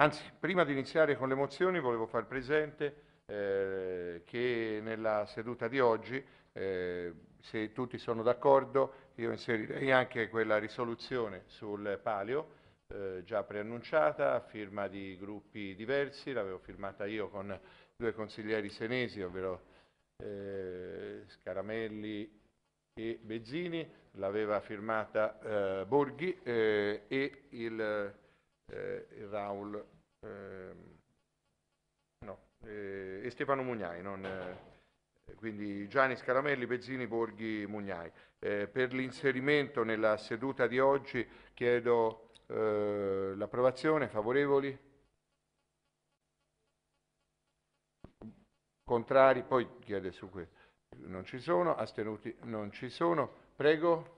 Anzi, prima di iniziare con le mozioni volevo far presente eh, che nella seduta di oggi, eh, se tutti sono d'accordo, io inserirei anche quella risoluzione sul palio eh, già preannunciata, a firma di gruppi diversi, l'avevo firmata io con due consiglieri senesi, ovvero eh, Scaramelli e Bezzini, l'aveva firmata eh, Borghi eh, e il eh, Raul ehm, no, eh, e Stefano Mugnai, non, eh, quindi Gianni Scaramelli, Pezzini, Borghi, Mugnai. Eh, per l'inserimento nella seduta di oggi chiedo l'approvazione, favorevoli? Contrari? Poi chiede su questo. Non ci sono, astenuti non ci sono. Prego.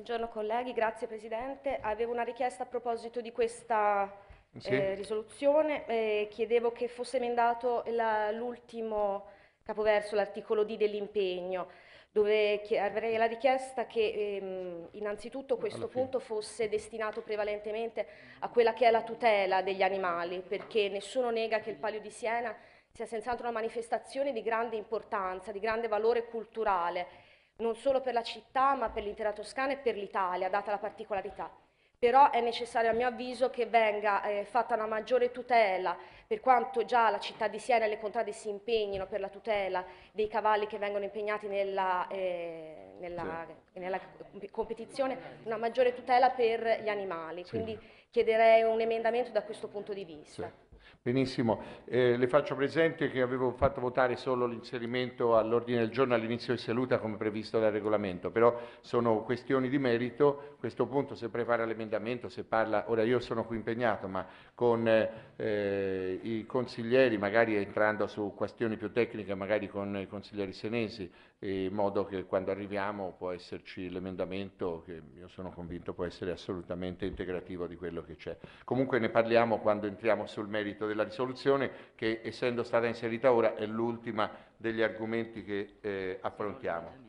Buongiorno colleghi, grazie Presidente. Avevo una richiesta a proposito di questa eh, sì. eh, risoluzione. Eh, chiedevo che fosse emendato l'ultimo capoverso, l'articolo D dell'impegno, dove avrei la richiesta che ehm, innanzitutto questo punto fosse destinato prevalentemente a quella che è la tutela degli animali, perché nessuno nega che il Palio di Siena sia senz'altro una manifestazione di grande importanza, di grande valore culturale non solo per la città ma per l'intera Toscana e per l'Italia, data la particolarità. Però è necessario a mio avviso che venga eh, fatta una maggiore tutela, per quanto già la città di Siena e le contrade si impegnino per la tutela dei cavalli che vengono impegnati nella, eh, nella, sì. nella competizione, una maggiore tutela per gli animali. Sì. Quindi chiederei un emendamento da questo punto di vista. Sì. Benissimo, eh, le faccio presente che avevo fatto votare solo l'inserimento all'ordine del giorno all'inizio di seduta come previsto dal regolamento, però sono questioni di merito, a questo punto se prepara l'emendamento, se parla, ora io sono qui impegnato, ma con eh, i consiglieri, magari entrando su questioni più tecniche, magari con i consiglieri senesi, in modo che quando arriviamo può esserci l'emendamento che io sono convinto può essere assolutamente integrativo di quello che c'è. Comunque ne parliamo quando entriamo sul merito merito della risoluzione che essendo stata inserita ora è l'ultima degli argomenti che eh, affrontiamo.